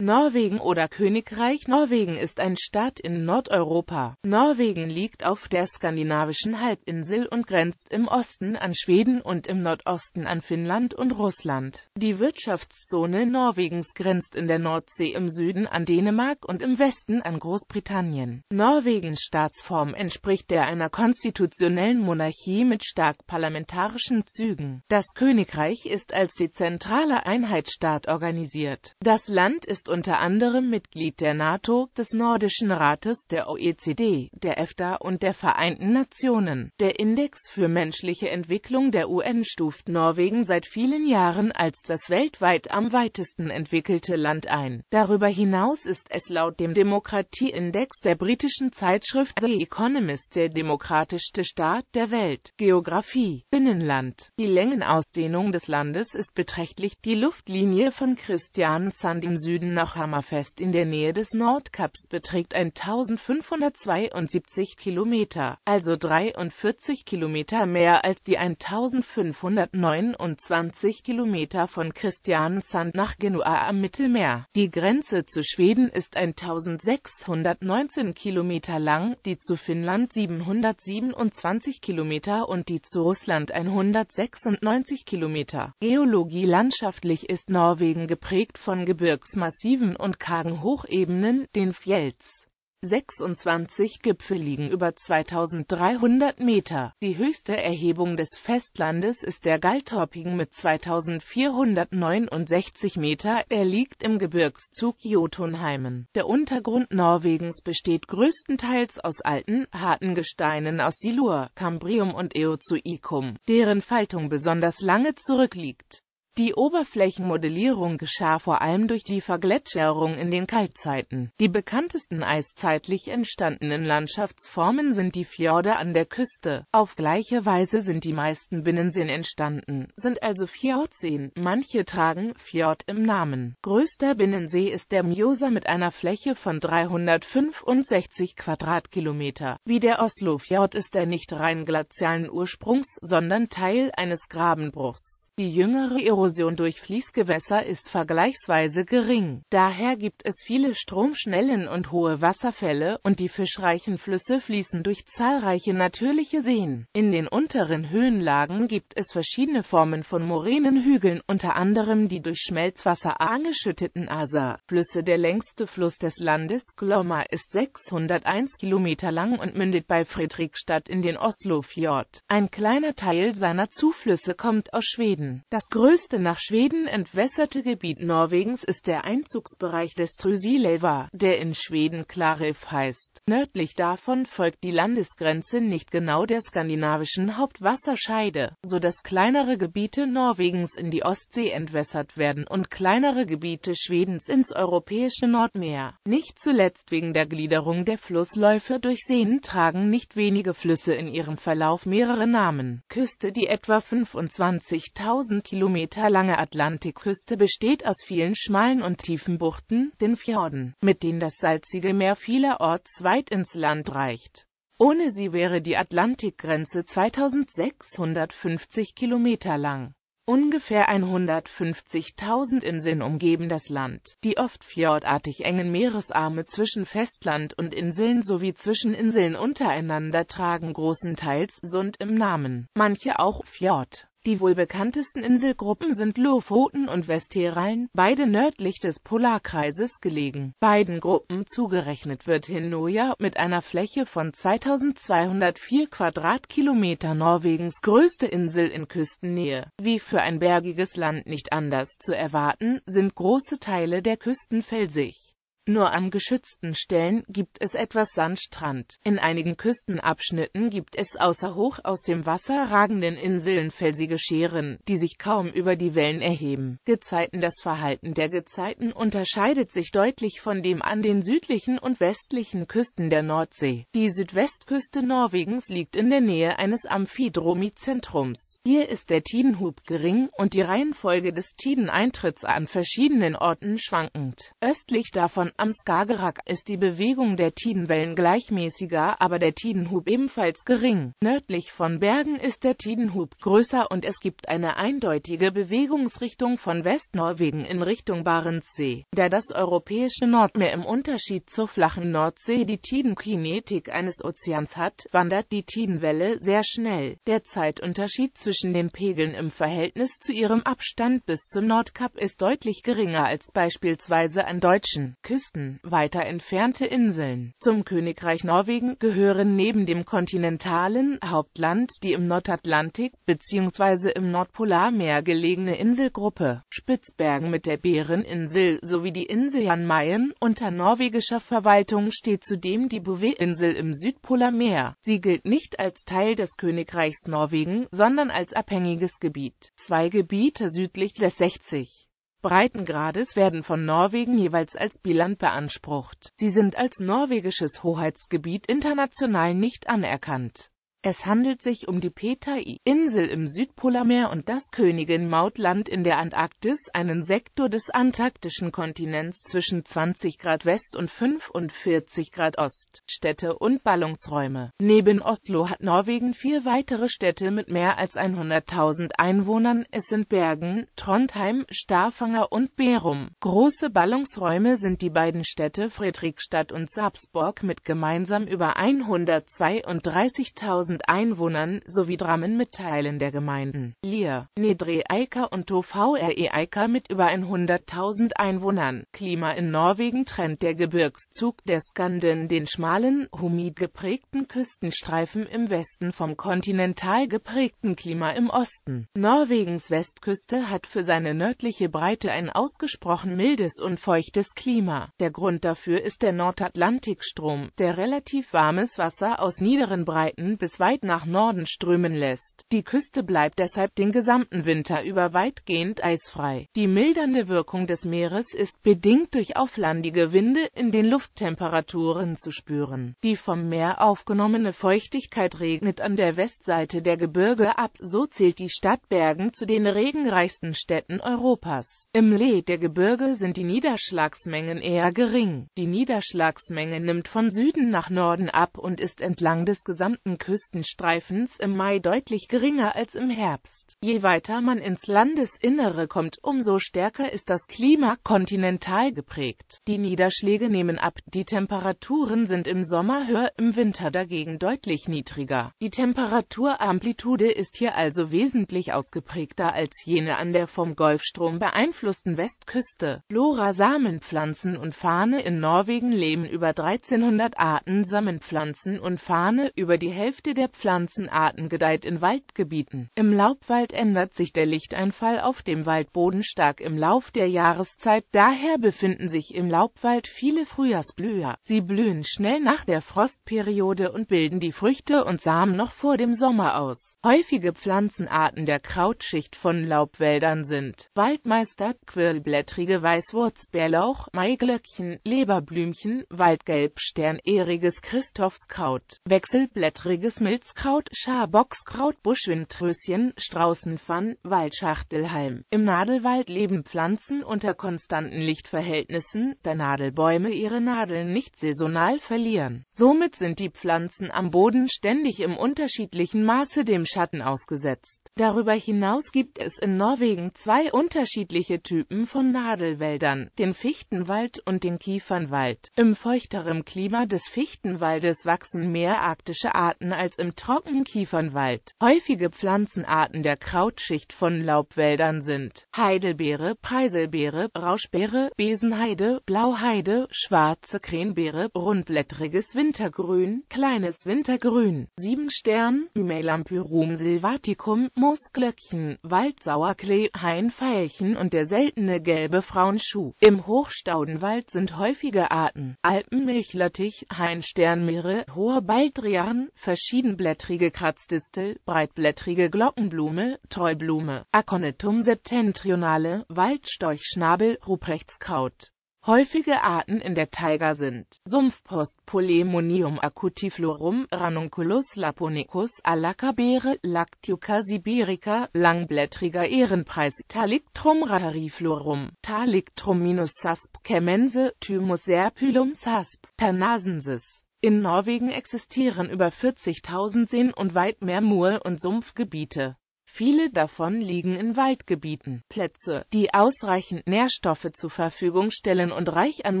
Norwegen oder Königreich Norwegen ist ein Staat in Nordeuropa. Norwegen liegt auf der skandinavischen Halbinsel und grenzt im Osten an Schweden und im Nordosten an Finnland und Russland. Die Wirtschaftszone Norwegens grenzt in der Nordsee im Süden an Dänemark und im Westen an Großbritannien. Norwegens Staatsform entspricht der einer konstitutionellen Monarchie mit stark parlamentarischen Zügen. Das Königreich ist als dezentraler Einheitsstaat organisiert. Das Land ist unter anderem Mitglied der NATO, des Nordischen Rates, der OECD, der EFTA und der Vereinten Nationen. Der Index für menschliche Entwicklung der UN stuft Norwegen seit vielen Jahren als das weltweit am weitesten entwickelte Land ein. Darüber hinaus ist es laut dem Demokratieindex der britischen Zeitschrift The Economist der demokratischste Staat der Welt. Geografie Binnenland Die Längenausdehnung des Landes ist beträchtlich, die Luftlinie von Christiansand im Süden nach Hammerfest in der Nähe des Nordkaps beträgt 1572 Kilometer, also 43 Kilometer mehr als die 1529 Kilometer von Christiansand nach Genua am Mittelmeer. Die Grenze zu Schweden ist 1619 Kilometer lang, die zu Finnland 727 Kilometer und die zu Russland 196 Kilometer. Geologie Landschaftlich ist Norwegen geprägt von Gebirgsmassiven massiven und kargen Hochebenen, den Fjells. 26 Gipfel liegen über 2300 Meter. Die höchste Erhebung des Festlandes ist der Galtorping mit 2469 Meter. Er liegt im Gebirgszug Jotunheimen. Der Untergrund Norwegens besteht größtenteils aus alten, harten Gesteinen aus Silur, Kambrium und Eozoikum, deren Faltung besonders lange zurückliegt. Die Oberflächenmodellierung geschah vor allem durch die Vergletscherung in den Kaltzeiten. Die bekanntesten eiszeitlich entstandenen Landschaftsformen sind die Fjorde an der Küste. Auf gleiche Weise sind die meisten Binnenseen entstanden, sind also Fjordseen, manche tragen Fjord im Namen. Größter Binnensee ist der Mjosa mit einer Fläche von 365 Quadratkilometer. Wie der Oslofjord ist er nicht rein glazialen Ursprungs, sondern Teil eines Grabenbruchs. Die jüngere Erosion durch Fließgewässer ist vergleichsweise gering. Daher gibt es viele Stromschnellen und hohe Wasserfälle, und die fischreichen Flüsse fließen durch zahlreiche natürliche Seen. In den unteren Höhenlagen gibt es verschiedene Formen von Moränenhügeln, unter anderem die durch Schmelzwasser angeschütteten Asa-Flüsse. Der längste Fluss des Landes, Glomma, ist 601 Kilometer lang und mündet bei Fredrikstadt in den Oslofjord. Ein kleiner Teil seiner Zuflüsse kommt aus Schweden. Das größte größte nach Schweden entwässerte Gebiet Norwegens ist der Einzugsbereich des Trysilelva, der in Schweden Klarif heißt. Nördlich davon folgt die Landesgrenze nicht genau der skandinavischen Hauptwasserscheide, so dass kleinere Gebiete Norwegens in die Ostsee entwässert werden und kleinere Gebiete Schwedens ins europäische Nordmeer. Nicht zuletzt wegen der Gliederung der Flussläufe durch Seen tragen nicht wenige Flüsse in ihrem Verlauf mehrere Namen. Küste die etwa 25.000 Kilometer lange Atlantikküste besteht aus vielen schmalen und tiefen Buchten, den Fjorden, mit denen das salzige Meer vielerorts weit ins Land reicht. Ohne sie wäre die Atlantikgrenze 2650 Kilometer lang. Ungefähr 150.000 Inseln umgeben das Land. Die oft fjordartig engen Meeresarme zwischen Festland und Inseln sowie zwischen Inseln untereinander tragen großenteils Sund im Namen, manche auch Fjord. Die wohl bekanntesten Inselgruppen sind Lofoten und Westheralen, beide nördlich des Polarkreises gelegen. Beiden Gruppen zugerechnet wird Hinnøya mit einer Fläche von 2204 Quadratkilometer Norwegens größte Insel in Küstennähe. Wie für ein bergiges Land nicht anders zu erwarten, sind große Teile der Küsten felsig. Nur an geschützten Stellen gibt es etwas Sandstrand. In einigen Küstenabschnitten gibt es außer hoch aus dem Wasser ragenden Inseln felsige Scheren, die sich kaum über die Wellen erheben. Gezeiten Das Verhalten der Gezeiten unterscheidet sich deutlich von dem an den südlichen und westlichen Küsten der Nordsee. Die Südwestküste Norwegens liegt in der Nähe eines Amphidromizentrums. Hier ist der Tidenhub gering und die Reihenfolge des Tideneintritts an verschiedenen Orten schwankend. Östlich davon am Skagerrak ist die Bewegung der Tidenwellen gleichmäßiger, aber der Tidenhub ebenfalls gering. Nördlich von Bergen ist der Tidenhub größer und es gibt eine eindeutige Bewegungsrichtung von Westnorwegen in Richtung Barentssee, da das europäische Nordmeer im Unterschied zur flachen Nordsee die Tidenkinetik eines Ozeans hat, wandert die Tidenwelle sehr schnell. Der Zeitunterschied zwischen den Pegeln im Verhältnis zu ihrem Abstand bis zum Nordkap ist deutlich geringer als beispielsweise an deutschen Küsten. Küsten weiter entfernte Inseln. Zum Königreich Norwegen gehören neben dem kontinentalen Hauptland die im Nordatlantik bzw. im Nordpolarmeer gelegene Inselgruppe Spitzbergen mit der Bäreninsel sowie die Insel Jan Mayen. Unter norwegischer Verwaltung steht zudem die Bouvet-Insel im Südpolarmeer. Sie gilt nicht als Teil des Königreichs Norwegen, sondern als abhängiges Gebiet. Zwei Gebiete südlich des 60 Breitengrades werden von Norwegen jeweils als Biland beansprucht. Sie sind als norwegisches Hoheitsgebiet international nicht anerkannt es handelt sich um die Petai-Insel im Südpolarmeer und das Königin-Maut-Land in der Antarktis, einen Sektor des antarktischen Kontinents zwischen 20 Grad West und 45 Grad Ost, Städte und Ballungsräume. Neben Oslo hat Norwegen vier weitere Städte mit mehr als 100.000 Einwohnern, es sind Bergen, Trondheim, Starfanger und Berum. Große Ballungsräume sind die beiden Städte Fredrikstadt und Sarpsborg mit gemeinsam über 132.000 100.000 Einwohnern, sowie Drammen mit Teilen der Gemeinden Lier, nedre Eiker und Tovre Eiker mit über 100.000 Einwohnern. Klima in Norwegen trennt der Gebirgszug der Skanden den schmalen, humid geprägten Küstenstreifen im Westen vom kontinental geprägten Klima im Osten. Norwegens Westküste hat für seine nördliche Breite ein ausgesprochen mildes und feuchtes Klima. Der Grund dafür ist der Nordatlantikstrom, der relativ warmes Wasser aus niederen Breiten bis weit nach Norden strömen lässt. Die Küste bleibt deshalb den gesamten Winter über weitgehend eisfrei. Die mildernde Wirkung des Meeres ist bedingt durch auflandige Winde in den Lufttemperaturen zu spüren. Die vom Meer aufgenommene Feuchtigkeit regnet an der Westseite der Gebirge ab, so zählt die Stadt Bergen zu den regenreichsten Städten Europas. Im Lee der Gebirge sind die Niederschlagsmengen eher gering. Die Niederschlagsmenge nimmt von Süden nach Norden ab und ist entlang des gesamten Küsten Küstenstreifens im Mai deutlich geringer als im Herbst. Je weiter man ins Landesinnere kommt, umso stärker ist das Klima kontinental geprägt. Die Niederschläge nehmen ab, die Temperaturen sind im Sommer höher, im Winter dagegen deutlich niedriger. Die Temperaturamplitude ist hier also wesentlich ausgeprägter als jene an der vom Golfstrom beeinflussten Westküste. Flora Samenpflanzen und Fahne in Norwegen leben über 1300 Arten Samenpflanzen und Fahne, über die Hälfte der der Pflanzenarten gedeiht in Waldgebieten. Im Laubwald ändert sich der Lichteinfall auf dem Waldboden stark im Lauf der Jahreszeit, daher befinden sich im Laubwald viele Frühjahrsblüher. Sie blühen schnell nach der Frostperiode und bilden die Früchte und Samen noch vor dem Sommer aus. Häufige Pflanzenarten der Krautschicht von Laubwäldern sind Waldmeister, Quirlblättrige Weißwurz, Bärlauch, Maiglöckchen, Leberblümchen, Waldgelb, ehriges Christophskraut, Wechselblättriges Milzkraut, Schaboxkraut, Buschwindröschen, Straußenfann, Waldschachtelhalm. Im Nadelwald leben Pflanzen unter konstanten Lichtverhältnissen, da Nadelbäume ihre Nadeln nicht saisonal verlieren. Somit sind die Pflanzen am Boden ständig im unterschiedlichen Maße dem Schatten ausgesetzt. Darüber hinaus gibt es in Norwegen zwei unterschiedliche Typen von Nadelwäldern, den Fichtenwald und den Kiefernwald. Im feuchteren Klima des Fichtenwaldes wachsen mehr arktische Arten als im Trockenkiefernwald. Häufige Pflanzenarten der Krautschicht von Laubwäldern sind Heidelbeere, Preiselbeere, Rauschbeere, Besenheide, Blauheide, schwarze Krenbeere, rundblättriges Wintergrün, kleines Wintergrün, Siebenstern, Hymelampurum silvaticum, Moosglöckchen, Waldsauerklee, Hainfeilchen und der seltene gelbe Frauenschuh. Im Hochstaudenwald sind häufige Arten Alpenmilchlöttich, Hainsternmeere, hoher Baldrian, verschiedene Siebenblättrige Kratzdistel, Breitblättrige Glockenblume, Treublume, Aconitum septentrionale, Waldstorchschnabel, Ruprechtskraut. Häufige Arten in der Taiga sind Sumpfpost Polemonium acutiflorum, Ranunculus laponicus, Alacabere, Lactuca sibirica, langblättriger Ehrenpreis, Talictrum rariflorum, Talictrum minus sasp, Kemense, Thymus serpulum sasp, Thanasensis. In Norwegen existieren über 40.000 Seen und weit mehr Moor- und Sumpfgebiete Viele davon liegen in Waldgebieten. Plätze, die ausreichend Nährstoffe zur Verfügung stellen und reich an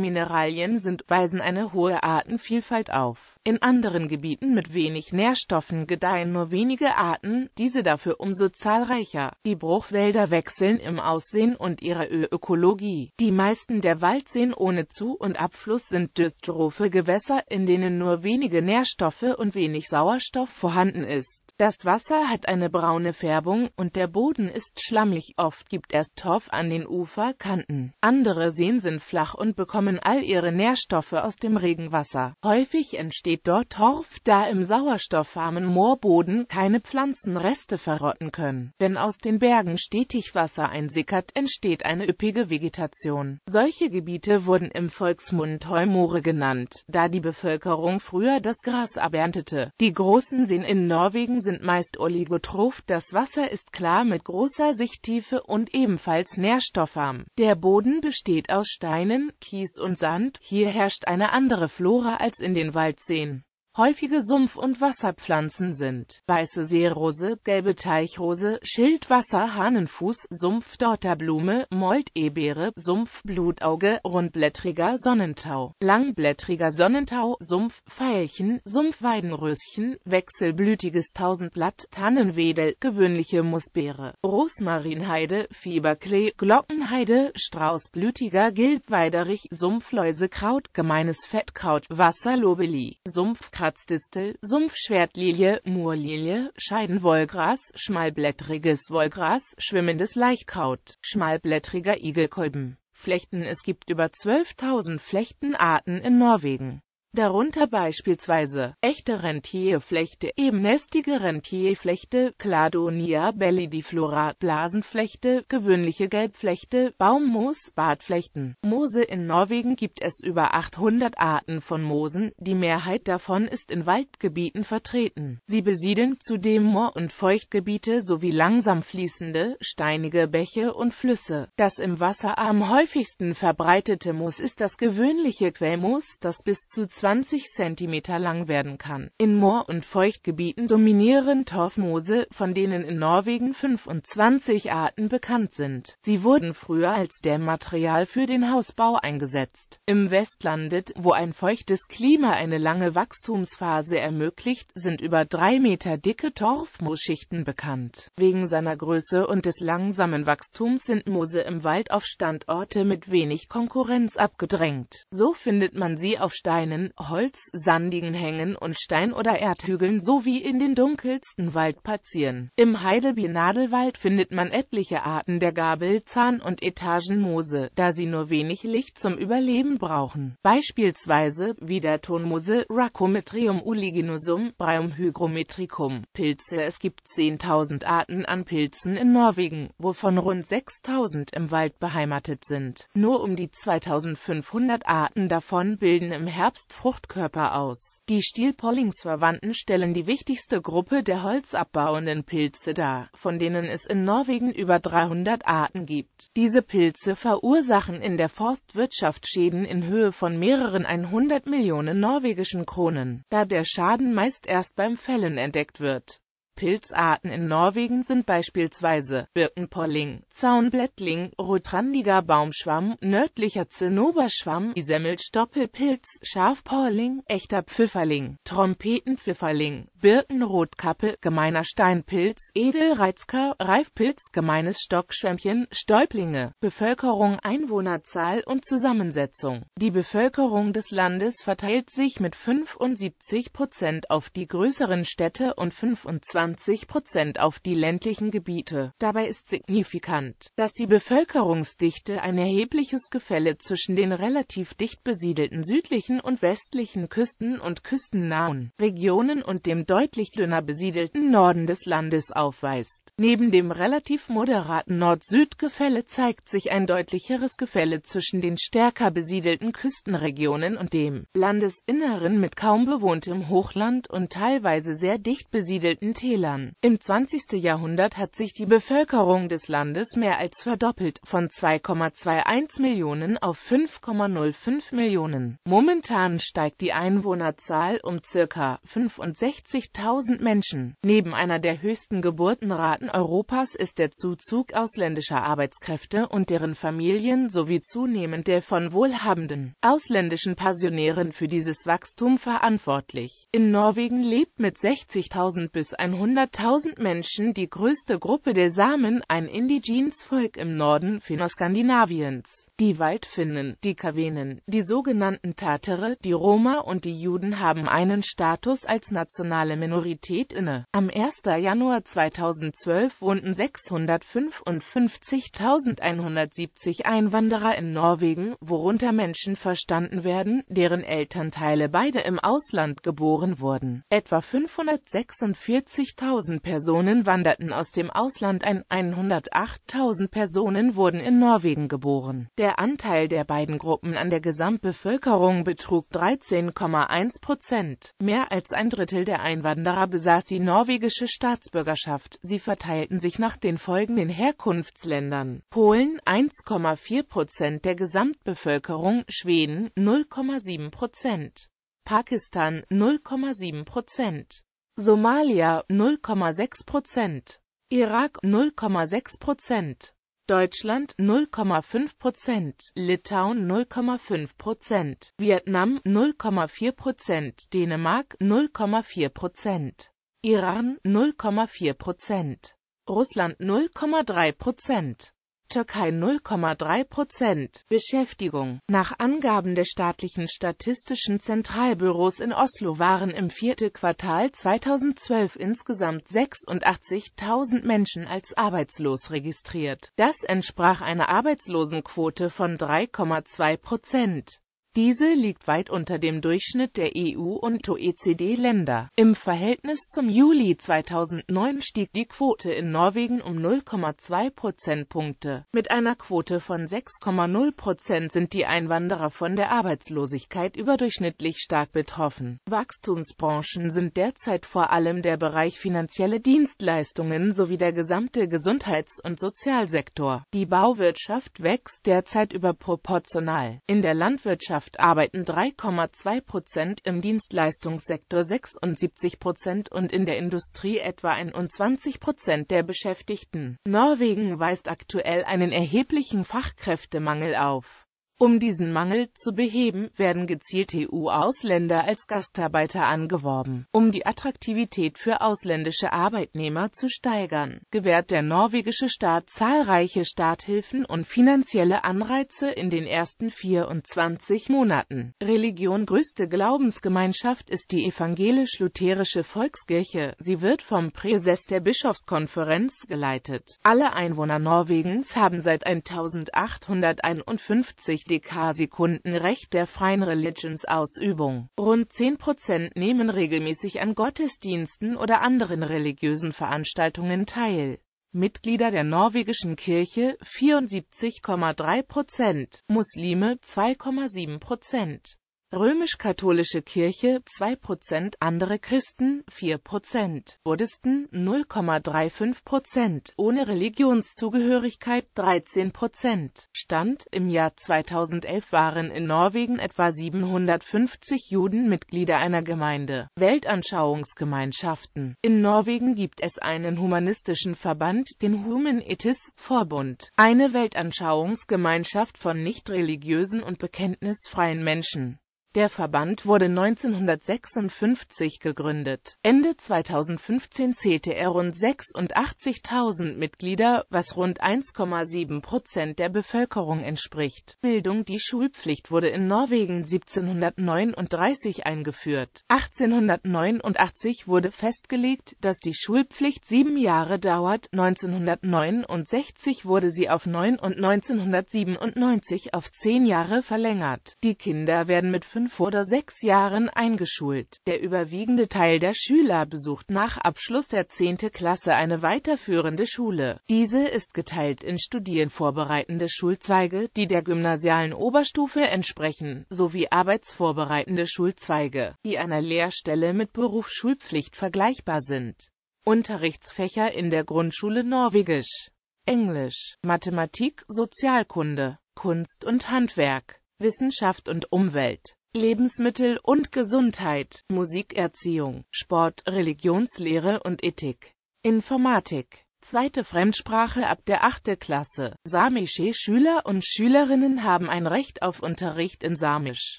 Mineralien sind, weisen eine hohe Artenvielfalt auf. In anderen Gebieten mit wenig Nährstoffen gedeihen nur wenige Arten, diese dafür umso zahlreicher. Die Bruchwälder wechseln im Aussehen und ihrer Ö Ökologie. Die meisten der Waldseen ohne Zu- und Abfluss sind dystrophe Gewässer, in denen nur wenige Nährstoffe und wenig Sauerstoff vorhanden ist. Das Wasser hat eine braune Färbung und der Boden ist schlammig, oft gibt es Torf an den Uferkanten. Andere Seen sind flach und bekommen all ihre Nährstoffe aus dem Regenwasser. Häufig entsteht dort Torf, da im sauerstoffarmen Moorboden keine Pflanzenreste verrotten können. Wenn aus den Bergen stetig Wasser einsickert, entsteht eine üppige Vegetation. Solche Gebiete wurden im Volksmund Heumore genannt, da die Bevölkerung früher das Gras ererntete. Die großen Seen in Norwegen sind sind meist oligotroph, das Wasser ist klar mit großer Sichttiefe und ebenfalls nährstoffarm. Der Boden besteht aus Steinen, Kies und Sand, hier herrscht eine andere Flora als in den Waldseen. Häufige Sumpf- und Wasserpflanzen sind weiße Seerose, gelbe Teichrose, Schildwasser, Hahnenfuß, Sumpfdotterblume, Moldebeere, Sumpfblutauge, Rundblättriger Sonnentau, Langblättriger Sonnentau, Sumpfveilchen, Sumpfweidenröschen, Wechselblütiges Tausendblatt, Tannenwedel, gewöhnliche Musbeere, Rosmarinheide, Fieberklee, Glockenheide, Straußblütiger Gilbweiderich, Sumpfläusekraut, gemeines Fettkraut, Wasserlobeli, Sumpf Kratzdistel, Sumpfschwertlilie, Moorlilie, Scheidenwollgras, schmalblättriges Wollgras, schwimmendes Laichkraut, schmalblättriger Igelkolben. Flechten Es gibt über 12.000 Flechtenarten in Norwegen darunter beispielsweise echte Rentierflechte, ebenästige Rentierflechte, Cladonia bellidiflora, Blasenflechte, gewöhnliche Gelbflechte, Baummoos, Bartflechten. Moose In Norwegen gibt es über 800 Arten von Moosen, die Mehrheit davon ist in Waldgebieten vertreten. Sie besiedeln zudem Moor- und Feuchtgebiete sowie langsam fließende, steinige Bäche und Flüsse. Das im Wasser am häufigsten verbreitete Moos ist das gewöhnliche Quellmoos, das bis zu 20 cm lang werden kann. In Moor- und Feuchtgebieten dominieren Torfmoose, von denen in Norwegen 25 Arten bekannt sind. Sie wurden früher als Dämmmaterial für den Hausbau eingesetzt. Im Westlandet, wo ein feuchtes Klima eine lange Wachstumsphase ermöglicht, sind über 3 Meter dicke Torfmooschichten bekannt. Wegen seiner Größe und des langsamen Wachstums sind Moose im Wald auf Standorte mit wenig Konkurrenz abgedrängt. So findet man sie auf Steinen, Waldungen, holzsandigen Hängen und Stein- oder Erdhügeln sowie in den dunkelsten Wald spazieren. Im heidelbier nadelwald findet man etliche Arten der Gabelzahn- und Etagenmoose, da sie nur wenig Licht zum Überleben brauchen. Beispielsweise wie der Widertonmoose, Racometrium uliginosum, Bryum hygrometricum. Pilze Es gibt 10.000 Arten an Pilzen in Norwegen, wovon rund 6.000 im Wald beheimatet sind. Nur um die 2500 Arten davon bilden im Herbst Fruchtkörper aus. Die stielpollings stellen die wichtigste Gruppe der holzabbauenden Pilze dar, von denen es in Norwegen über 300 Arten gibt. Diese Pilze verursachen in der Forstwirtschaft Schäden in Höhe von mehreren 100 Millionen norwegischen Kronen, da der Schaden meist erst beim Fällen entdeckt wird. Pilzarten in Norwegen sind beispielsweise Birkenpolling, Zaunblättling, rotrandiger Baumschwamm, nördlicher Zinnoberschwamm, Isemmelstoppelpilz, Schafpolling, echter Pfifferling, Trompetenpfifferling, Birkenrotkappe, gemeiner Steinpilz, Edelreizker, Reifpilz, gemeines Stockschwämmchen, Stäublinge. Bevölkerung, Einwohnerzahl und Zusammensetzung. Die Bevölkerung des Landes verteilt sich mit 75 Prozent auf die größeren Städte und 25 20 Prozent auf die ländlichen Gebiete. Dabei ist signifikant, dass die Bevölkerungsdichte ein erhebliches Gefälle zwischen den relativ dicht besiedelten südlichen und westlichen Küsten und küstennahen Regionen und dem deutlich dünner besiedelten Norden des Landes aufweist. Neben dem relativ moderaten Nord-Süd-Gefälle zeigt sich ein deutlicheres Gefälle zwischen den stärker besiedelten Küstenregionen und dem Landesinneren mit kaum bewohntem Hochland und teilweise sehr dicht besiedelten Tälern. Fehlern. Im 20. Jahrhundert hat sich die Bevölkerung des Landes mehr als verdoppelt, von 2,21 Millionen auf 5,05 Millionen. Momentan steigt die Einwohnerzahl um ca. 65.000 Menschen. Neben einer der höchsten Geburtenraten Europas ist der Zuzug ausländischer Arbeitskräfte und deren Familien sowie zunehmend der von wohlhabenden ausländischen Passionären für dieses Wachstum verantwortlich. In Norwegen lebt mit 60.000 bis 100 100.000 Menschen die größte Gruppe der Samen, ein indigenes Volk im Norden Finno-Skandinaviens die Waldfinnen, die Kavenen, die sogenannten Tatere, die Roma und die Juden haben einen Status als nationale Minorität inne. Am 1. Januar 2012 wohnten 655.170 Einwanderer in Norwegen, worunter Menschen verstanden werden, deren Elternteile beide im Ausland geboren wurden. Etwa 546.000 Personen wanderten aus dem Ausland ein, 108.000 Personen wurden in Norwegen geboren. Der der Anteil der beiden Gruppen an der Gesamtbevölkerung betrug 13,1 Prozent. Mehr als ein Drittel der Einwanderer besaß die norwegische Staatsbürgerschaft. Sie verteilten sich nach den folgenden Herkunftsländern. Polen 1,4 Prozent der Gesamtbevölkerung, Schweden 0,7 Prozent, Pakistan 0,7 Prozent, Somalia 0,6 Prozent, Irak 0,6 Prozent. Deutschland 0,5 Prozent, Litauen 0,5 Prozent, Vietnam 0,4 Prozent, Dänemark 0,4 Prozent, Iran 0,4 Prozent, Russland 0,3 Prozent. Türkei 0,3 Prozent. Beschäftigung. Nach Angaben des staatlichen Statistischen Zentralbüros in Oslo waren im vierte Quartal 2012 insgesamt 86.000 Menschen als arbeitslos registriert. Das entsprach einer Arbeitslosenquote von 3,2 Prozent. Diese liegt weit unter dem Durchschnitt der EU- und OECD-Länder. Im Verhältnis zum Juli 2009 stieg die Quote in Norwegen um 0,2 Prozentpunkte. Mit einer Quote von 6,0 Prozent sind die Einwanderer von der Arbeitslosigkeit überdurchschnittlich stark betroffen. Wachstumsbranchen sind derzeit vor allem der Bereich finanzielle Dienstleistungen sowie der gesamte Gesundheits- und Sozialsektor. Die Bauwirtschaft wächst derzeit überproportional. In der Landwirtschaft Wirtschaft arbeiten 3,2 Prozent, im Dienstleistungssektor 76 Prozent und in der Industrie etwa 21 Prozent der Beschäftigten. Norwegen weist aktuell einen erheblichen Fachkräftemangel auf um diesen Mangel zu beheben, werden gezielt EU-Ausländer als Gastarbeiter angeworben. Um die Attraktivität für ausländische Arbeitnehmer zu steigern, gewährt der norwegische Staat zahlreiche Starthilfen und finanzielle Anreize in den ersten 24 Monaten. Religion größte Glaubensgemeinschaft ist die evangelisch-lutherische Volkskirche. Sie wird vom Präses der Bischofskonferenz geleitet. Alle Einwohner Norwegens haben seit 1851 SDK-Sekundenrecht der Fine Religions Ausübung. Rund 10% nehmen regelmäßig an Gottesdiensten oder anderen religiösen Veranstaltungen teil. Mitglieder der norwegischen Kirche 74,3%, Muslime 2,7% römisch-katholische Kirche 2%, andere Christen 4%, Buddhisten 0,35%, ohne Religionszugehörigkeit 13%. Stand im Jahr 2011 waren in Norwegen etwa 750 Juden Mitglieder einer Gemeinde, Weltanschauungsgemeinschaften. In Norwegen gibt es einen humanistischen Verband, den Human Itis Vorbund, eine Weltanschauungsgemeinschaft von nicht religiösen und bekenntnisfreien Menschen. Der Verband wurde 1956 gegründet. Ende 2015 zählte er rund 86.000 Mitglieder, was rund 1,7 Prozent der Bevölkerung entspricht. Bildung Die Schulpflicht wurde in Norwegen 1739 eingeführt. 1889 wurde festgelegt, dass die Schulpflicht sieben Jahre dauert, 1969 wurde sie auf neun und 1997 auf zehn Jahre verlängert. Die Kinder werden mit fünf oder sechs Jahren eingeschult. Der überwiegende Teil der Schüler besucht nach Abschluss der 10. Klasse eine weiterführende Schule. Diese ist geteilt in studienvorbereitende Schulzweige, die der gymnasialen Oberstufe entsprechen, sowie arbeitsvorbereitende Schulzweige, die einer Lehrstelle mit Berufsschulpflicht vergleichbar sind. Unterrichtsfächer in der Grundschule Norwegisch, Englisch, Mathematik, Sozialkunde, Kunst und Handwerk, Wissenschaft und Umwelt, Lebensmittel und Gesundheit, Musikerziehung, Sport, Religionslehre und Ethik, Informatik Zweite Fremdsprache ab der 8. Klasse. Samische Schüler und Schülerinnen haben ein Recht auf Unterricht in Samisch,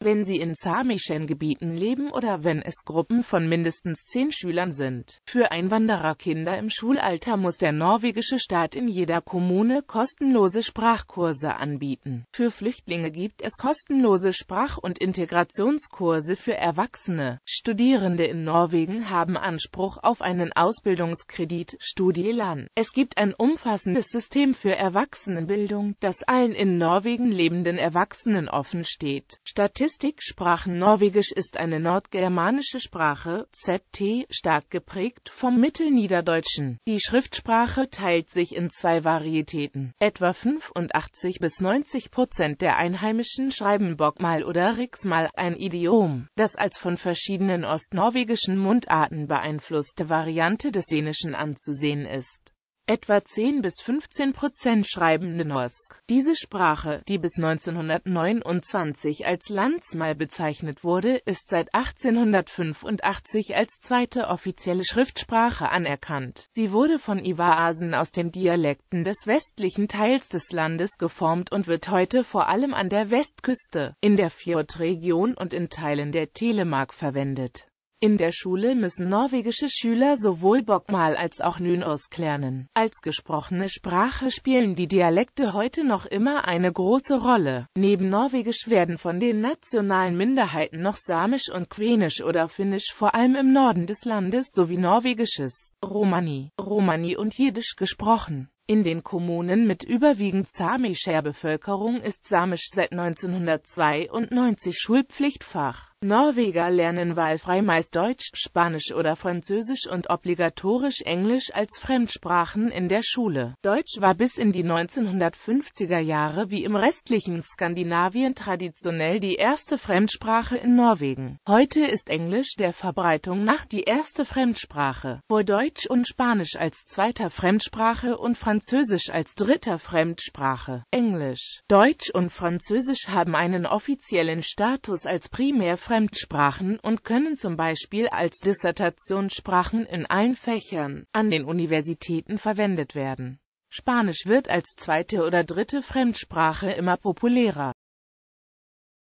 wenn sie in samischen Gebieten leben oder wenn es Gruppen von mindestens zehn Schülern sind. Für Einwandererkinder im Schulalter muss der norwegische Staat in jeder Kommune kostenlose Sprachkurse anbieten. Für Flüchtlinge gibt es kostenlose Sprach- und Integrationskurse für Erwachsene. Studierende in Norwegen haben Anspruch auf einen Ausbildungskredit, Studieland. Es gibt ein umfassendes System für Erwachsenenbildung, das allen in Norwegen lebenden Erwachsenen offen steht. Statistiksprachen Norwegisch ist eine nordgermanische Sprache, ZT, stark geprägt vom Mittelniederdeutschen. Die Schriftsprache teilt sich in zwei Varietäten. Etwa 85 bis 90 Prozent der Einheimischen schreiben Bokmal oder Riksmal, ein Idiom, das als von verschiedenen ostnorwegischen Mundarten beeinflusste Variante des Dänischen anzusehen ist. Etwa 10 bis 15 Prozent schreiben Nynorsk. Diese Sprache, die bis 1929 als Landsmal bezeichnet wurde, ist seit 1885 als zweite offizielle Schriftsprache anerkannt. Sie wurde von Iwaasen aus den Dialekten des westlichen Teils des Landes geformt und wird heute vor allem an der Westküste, in der Fjordregion und in Teilen der Telemark verwendet in der Schule müssen norwegische Schüler sowohl Bokmal als auch Nynorsk lernen. Als gesprochene Sprache spielen die Dialekte heute noch immer eine große Rolle. Neben Norwegisch werden von den nationalen Minderheiten noch Samisch und Quenisch oder Finnisch vor allem im Norden des Landes sowie Norwegisches, Romani, Romani und Jiddisch gesprochen. In den Kommunen mit überwiegend samischer Bevölkerung ist Samisch seit 1992 Schulpflichtfach Norweger lernen wahlfrei meist Deutsch, Spanisch oder Französisch und obligatorisch Englisch als Fremdsprachen in der Schule. Deutsch war bis in die 1950er Jahre wie im restlichen Skandinavien traditionell die erste Fremdsprache in Norwegen. Heute ist Englisch der Verbreitung nach die erste Fremdsprache, wo Deutsch und Spanisch als zweiter Fremdsprache und Französisch als dritter Fremdsprache. Englisch, Deutsch und Französisch haben einen offiziellen Status als Primärfremdsprache Fremdsprachen und können zum Beispiel als Dissertationssprachen in allen Fächern an den Universitäten verwendet werden. Spanisch wird als zweite oder dritte Fremdsprache immer populärer